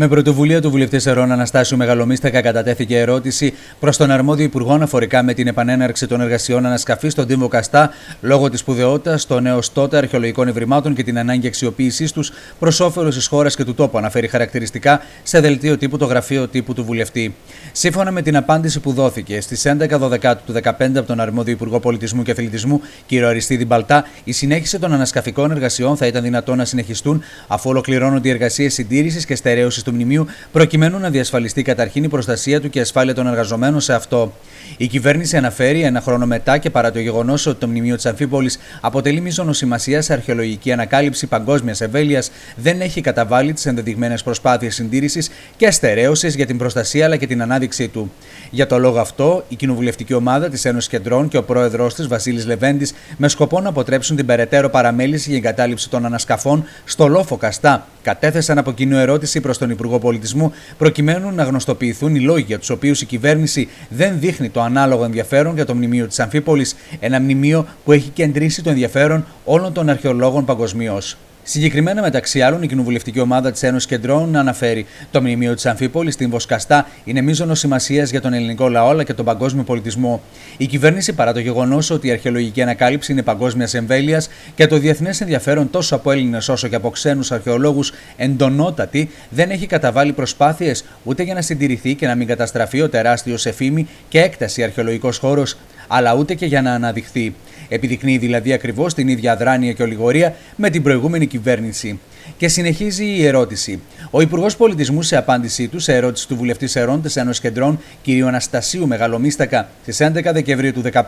Με πρωτοβουλία του βουλευτή Σερών Αναστάσιου Μεγαλομίστακα κατατέθηκε ερώτηση προς τον αρμόδιο υπουργό αναφορικά με την επανέναρξη των εργασιών ανασκαφής στον Δήμο Καστά λόγω της σπουδαιότητας των έως τότε αρχαιολογικών ευρημάτων και την ανάγκη αξιοποίησής τους προς όφελος της χώρας και του τόπου, αναφέρει χαρακτηριστικά σε δελτίο τύπου το γραφείο τύπου του βουλευτή. Σύμφωνα με την απάντηση που δόθηκε στις 11 12 του 15 από τον αρμόδιο υπουργό πολιτισμού και αθλητισμού, κ. Αριστίδη Μπαλτά, η συνέχιση των ανασκαφικών εργασιών θα ήταν δυνατόν να συνεχιστούν αφού ολοκληρώνονται οι εργασίες συντήρησης και στερέωσης του μνημείου, προκειμένου να διασφαλιστεί καταρχήν η προστασία του και η ασφάλεια των εργαζομένων σε αυτό. Η κυβέρνηση αναφέρει ένα χρόνο μετά και παρά το γεγονός ότι το μνημείο της Αμφίπολης αποτελεί μείζονο σημασία σε αρχαιολογική ανακάλυψη παγκόσμιας ευέλειας, δεν έχει καταβάλει τις ενδεδειγμένες προσπάθειες συντήρησης και αστερέωσης για την προστασία αλλά και την ανάδειξή του. Για το λόγο αυτό, η κοινοβουλευτική ομάδα της Ένωσης Κεντρών και ο πρόεδρός της Βασίλης Λεβέντης, με σκοπό να αποτρέψουν την περαιτέρω παραμέληση και εγκατάλειψη των ανασκαφών στο λόφο Καστά, κατέθεσαν από κοινού ερώτηση προς τον Υπουργό Πολιτισμού, προκειμένου να γνωστοποιηθούν οι λόγοι για τους οποίους η κυβέρνηση δεν δείχνει το ανάλογο ενδιαφέρον για το μνημείο της Αμφίπολης, ένα μνημείο που έχει κεντρήσει το ενδιαφέρον όλων των αρχαιολόγων παγκοσμίως. Συγκεκριμένα, μεταξύ άλλων, η κοινοβουλευτική ομάδα της Ένωσης Κεντρών αναφέρει: Το μνημείο της Αμφίπολης στην Βοσκαστά είναι μείζονο σημασίας για τον ελληνικό λαό αλλά και τον παγκόσμιο πολιτισμό. Η κυβέρνηση, παρά το γεγονός ότι η αρχαιολογική ανακάλυψη είναι παγκόσμιας εμβέλειας και το διεθνές ενδιαφέρον τόσο από Έλληνες όσο και από ξένους αρχαιολόγους εντονότατη, δεν έχει καταβάλει προσπάθειες ούτε για να συντηρηθεί και να μην καταστραφεί ο τεράστιος εφήμη και έκταση αρχαιολογικός χώρος αλλά ούτε και για να αναδειχθεί. Επιδεικνύει δηλαδή ακριβώς την ίδια αδράνεια και ολιγορία με την προηγούμενη κυβέρνηση. Και συνεχίζει η ερώτηση. Ο Υπουργός Πολιτισμού, σε απάντησή του σε ερώτηση του βουλευτή Ερών τη Κεντρών, κ. Αναστασίου Μεγαλομίστακα, στις 11 Δεκεμβρίου του 2015,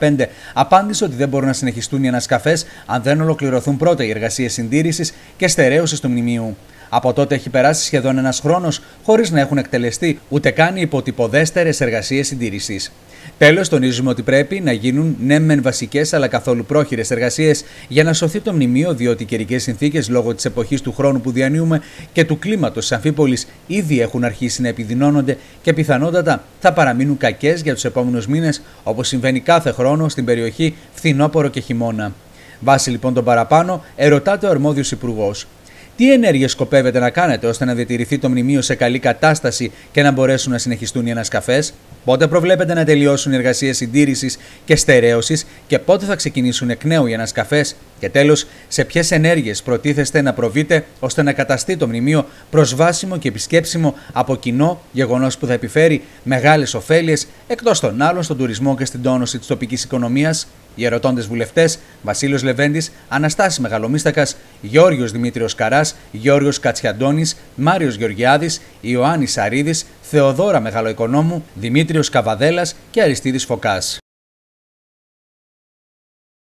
απάντησε ότι δεν μπορούν να συνεχιστούν οι ανασκαφές αν δεν ολοκληρωθούν πρώτα οι εργασίες συντήρησης και στερέωσης του μνημείου. Από τότε έχει περάσει σχεδόν ένας χρόνος χωρίς να έχουν εκτελεστεί ούτε καν οι εργασίες συντήρησης. Τέλος, τονίζουμε ότι πρέπει να γίνουν ναι μεν βασικές αλλά καθόλου πρόχειρες εργασίες για να σωθεί το μνημείο, διότι οι καιρικές συνθήκες λόγω της εποχής του χρόνου που διανύουμε και του κλίματος της Αμφίπολης ήδη έχουν αρχίσει να επιδεινώνονται και πιθανότατα θα παραμείνουν κακές για τους επόμενους μήνες, όπως συμβαίνει κάθε χρόνο στην περιοχή φθινόπωρο και χειμώνα. Βάσει λοιπόν τον παραπάνω, ερωτάται ο αρμόδιος υπουργός. Τι ενέργειες σκοπεύετε να κάνετε ώστε να διατηρηθεί το μνημείο σε καλή κατάσταση και να μπορέσουν να συνεχιστούν οι ανασκαφές. Πότε προβλέπεται να τελειώσουν οι εργασίες συντήρησης και στερέωσης και πότε θα ξεκινήσουν εκ νέου οι ανασκαφές. Και τέλος, σε ποιες ενέργειες προτίθεστε να προβείτε ώστε να καταστεί το μνημείο προσβάσιμο και επισκέψιμο από κοινό, γεγονός που θα επιφέρει μεγάλες ωφέλειες εκτός των άλλων στον τουρισμό και στην τόνωση της τοπικής οικονομίας. Οι ερωτώντες βουλευτές Βασίλειος Λεβέντης, Αναστάσης Μεγαλομίστακας, Γιώργιος Δημήτριος Καράς, Γιώργιο Κατσιαντώνης, Μάριος Γεωργιάδης, Ιωάννης Σαρίδη, Θεοδόρα Μεγαλοοικονόμου, Δημήτριος Καβαδέλας και Αριστίδης Φωκάς.